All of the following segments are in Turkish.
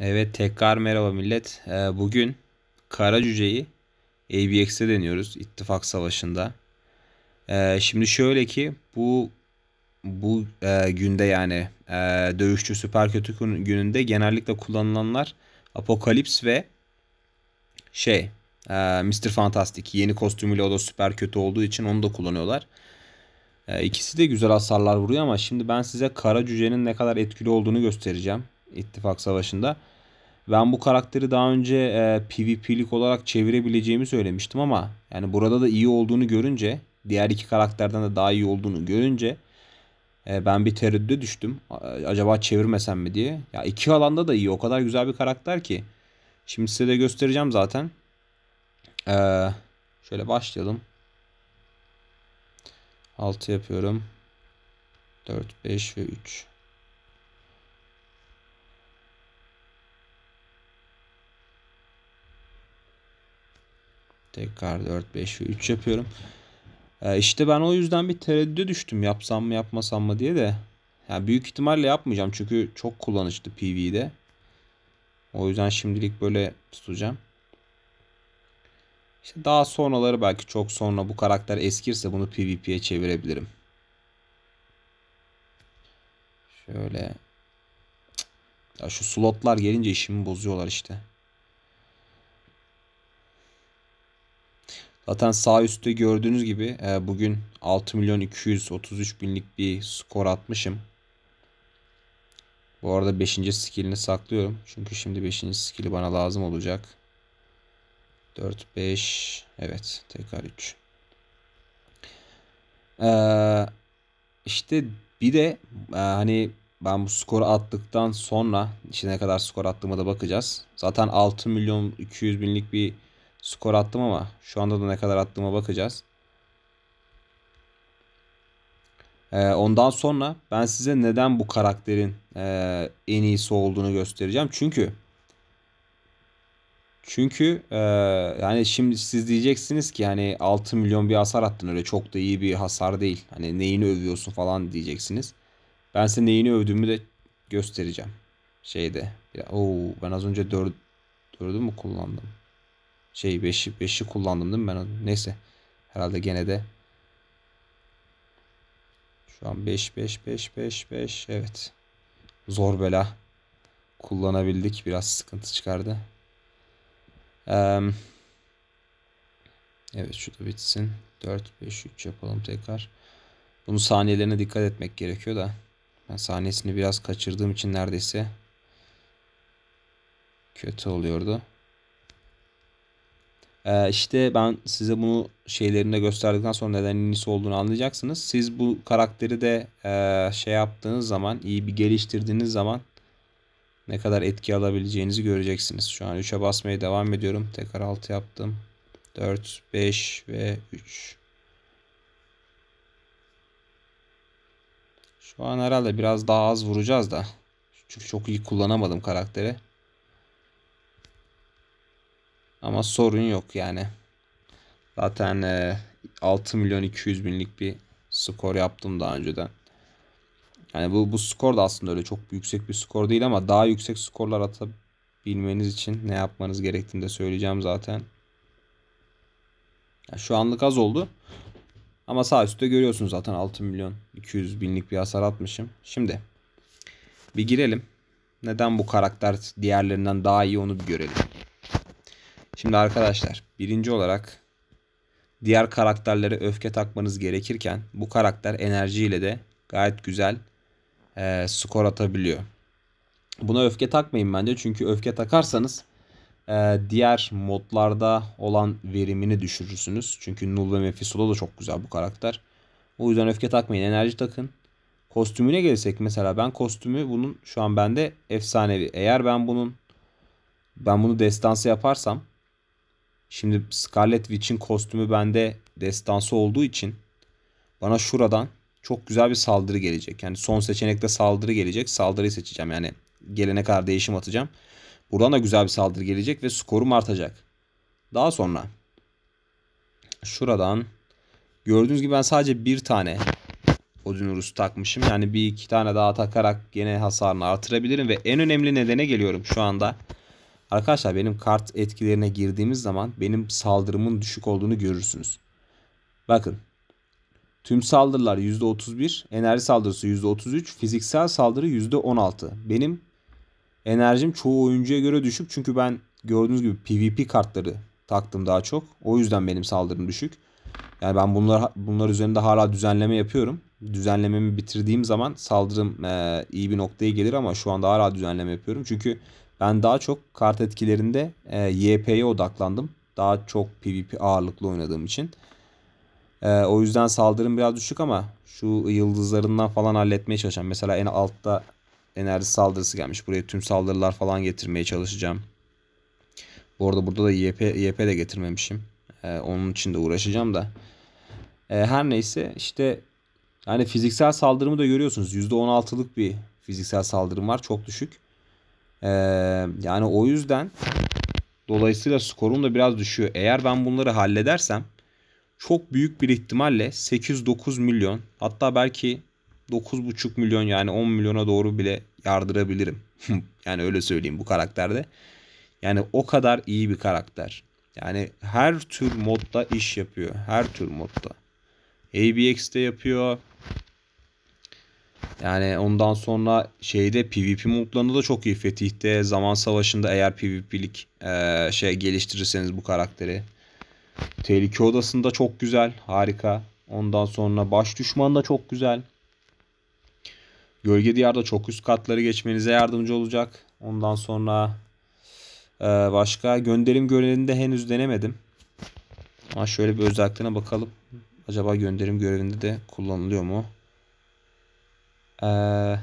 Evet tekrar merhaba millet. Ee, bugün kara cüceyi ABX'de deniyoruz ittifak savaşında. Ee, şimdi şöyle ki bu bu e, günde yani e, dövüşçü süper kötü gününde genellikle kullanılanlar Apokalips ve şey e, Mr. Fantastic yeni kostümüyle o da süper kötü olduğu için onu da kullanıyorlar. E, ikisi de güzel hasarlar vuruyor ama şimdi ben size kara cücenin ne kadar etkili olduğunu göstereceğim. İttifak savaşında. Ben bu karakteri daha önce e, PvP'lik olarak çevirebileceğimi söylemiştim ama yani burada da iyi olduğunu görünce, diğer iki karakterden de daha iyi olduğunu görünce e, ben bir tereddüde düştüm. Acaba çevirmesem mi diye. Ya iki alanda da iyi. O kadar güzel bir karakter ki. Şimdi size de göstereceğim zaten. Ee, şöyle başlayalım. Altı yapıyorum. 4, 5 ve 3. Tekrar 4, 5 ve 3 yapıyorum. Ee, işte ben o yüzden bir tereddüde düştüm. Yapsam mı yapmasam mı diye de. Yani büyük ihtimalle yapmayacağım. Çünkü çok kullanışlı PV'de. O yüzden şimdilik böyle tutacağım. İşte daha sonraları belki çok sonra bu karakter eskirse bunu PvP'ye çevirebilirim. Şöyle. Ya şu slotlar gelince işimi bozuyorlar işte. Zaten sağ üstte gördüğünüz gibi e, bugün 6 milyon 233 binlik bir skor atmışım. Bu arada 5. skillini saklıyorum. Çünkü şimdi 5. skilli bana lazım olacak. 4, 5. Evet. Tekrar 3. Ee, işte bir de e, hani ben bu skoru attıktan sonra işte ne kadar skor attığıma da bakacağız. Zaten 6 milyon 200 binlik bir skor attım ama şu anda da ne kadar attığıma bakacağız. Ee, ondan sonra ben size neden bu karakterin e, en iyisi olduğunu göstereceğim. Çünkü çünkü e, yani şimdi siz diyeceksiniz ki hani 6 milyon bir hasar attın öyle çok da iyi bir hasar değil. Hani neyini övüyorsun falan diyeceksiniz. Ben size neyini övdüğümü de göstereceğim. Şeyde. Ya, oo, ben az önce 4 dör, 4'ü mü kullandım? şey 5'i 5'i kullandım değil mi ben? Neyse. Herhalde gene de şu an 5 5 5 5 5 evet. Zor bela kullanabildik. Biraz sıkıntı çıkardı. Ee, evet şu da bitsin. 4 5 3 yapalım tekrar. Bunun saniyelerine dikkat etmek gerekiyor da. Ben saniyesini biraz kaçırdığım için neredeyse kötü oluyordu. Ee, işte ben size bunu şeylerinde gösterdikten sonra neden Nisi olduğunu anlayacaksınız. Siz bu karakteri de e, şey yaptığınız zaman, iyi bir geliştirdiğiniz zaman ne kadar etki alabileceğinizi göreceksiniz. Şu an 3'e basmaya devam ediyorum. Tekrar 6 yaptım. 4, 5 ve 3. Şu an herhalde biraz daha az vuracağız da. Çünkü çok iyi kullanamadım karakteri. Ama sorun yok yani. Zaten e, 6 milyon 200 binlik bir skor yaptım daha önceden. Yani bu, bu skor da aslında öyle çok yüksek bir skor değil ama daha yüksek skorlar atabilmeniz için ne yapmanız gerektiğini de söyleyeceğim zaten. Yani şu anlık az oldu. Ama sağ üstte görüyorsunuz zaten 6 milyon 200 binlik bir hasar atmışım. Şimdi bir girelim. Neden bu karakter diğerlerinden daha iyi onu bir görelim. Şimdi arkadaşlar birinci olarak diğer karakterlere öfke takmanız gerekirken bu karakter enerjiyle de gayet güzel e, skor atabiliyor. Buna öfke takmayın bence çünkü öfke takarsanız e, diğer modlarda olan verimini düşürürsünüz. Çünkü Null ve Mephisto'da da çok güzel bu karakter. O yüzden öfke takmayın enerji takın. Kostümüne gelsek mesela ben kostümü bunun şu an bende efsanevi. Eğer ben bunun ben bunu destansı yaparsam Şimdi Scarlet Witch'in kostümü bende destansı olduğu için bana şuradan çok güzel bir saldırı gelecek. Yani son seçenekte saldırı gelecek. Saldırıyı seçeceğim. Yani gelene kadar değişim atacağım. Buradan da güzel bir saldırı gelecek ve skorum artacak. Daha sonra şuradan gördüğünüz gibi ben sadece bir tane Odin Urus'u takmışım. Yani bir iki tane daha takarak gene hasarını artırabilirim ve en önemli nedene geliyorum şu anda. Arkadaşlar benim kart etkilerine girdiğimiz zaman benim saldırımın düşük olduğunu görürsünüz. Bakın. Tüm saldırılar %31, enerji saldırısı %33, fiziksel saldırı %16. Benim enerjim çoğu oyuncuya göre düşük çünkü ben gördüğünüz gibi PvP kartları taktım daha çok. O yüzden benim saldırım düşük. Yani ben bunlar bunlar üzerinde hala düzenleme yapıyorum düzenlememi bitirdiğim zaman saldırım e, iyi bir noktaya gelir ama şu anda hala düzenleme yapıyorum. Çünkü ben daha çok kart etkilerinde e, YP'ye odaklandım. Daha çok PvP ağırlıklı oynadığım için. E, o yüzden saldırım biraz düşük ama şu yıldızlarından falan halletmeye çalışacağım. Mesela en altta enerji saldırısı gelmiş. Buraya tüm saldırılar falan getirmeye çalışacağım. Bu arada burada da YP, YP de getirmemişim. E, onun için de uğraşacağım da. E, her neyse işte yani fiziksel saldırımı da görüyorsunuz. %16'lık bir fiziksel saldırım var. Çok düşük. Ee, yani o yüzden dolayısıyla skorum da biraz düşüyor. Eğer ben bunları halledersem çok büyük bir ihtimalle 8-9 milyon hatta belki 9,5 milyon yani 10 milyona doğru bile yardırabilirim. yani öyle söyleyeyim bu karakterde. Yani o kadar iyi bir karakter. Yani her tür modda iş yapıyor. Her tür modda. ABX'de yapıyor. Yani ondan sonra şeyde PvP modlarında da çok iyi Fetih'te. Zaman savaşında eğer PvP'lik e, şey geliştirirseniz bu karakteri. Tehlike odasında çok güzel. Harika. Ondan sonra baş düşman da çok güzel. Gölge diyarda çok üst katları geçmenize yardımcı olacak. Ondan sonra e, başka gönderim görevinde henüz denemedim. Ama şöyle bir özelliklerine bakalım. Acaba gönderim görevinde de kullanılıyor mu? Ee,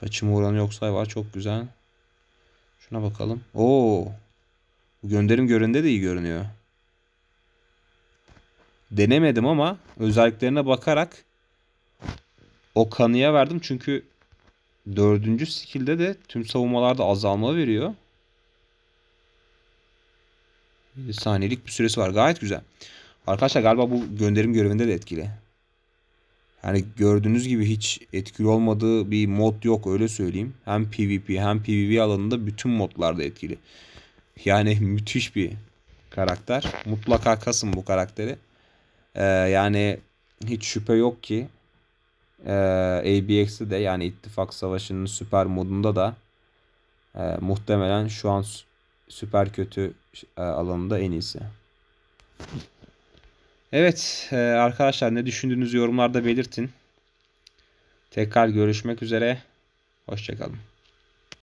kaçım oranı yoksa var çok güzel. Şuna bakalım. Oo. Bu gönderim göründe de iyi görünüyor. Denemedim ama özelliklerine bakarak o kanıya verdim. Çünkü dördüncü skillde de tüm savunmalarda azalma veriyor. 7 saniyelik bir süresi var. Gayet güzel. Arkadaşlar galiba bu gönderim görevinde de etkili. Hani gördüğünüz gibi hiç etkili olmadığı bir mod yok öyle söyleyeyim. Hem PvP hem PvV alanında bütün modlarda etkili. Yani müthiş bir karakter. Mutlaka kasın bu karakteri. Ee, yani hiç şüphe yok ki e, ABX'de de yani İttifak Savaşı'nın süper modunda da e, muhtemelen şu an süper kötü e, alanında en iyisi. Evet e, arkadaşlar ne düşündüğünüzü yorumlarda belirtin. Tekrar görüşmek üzere. Hoşçakalın.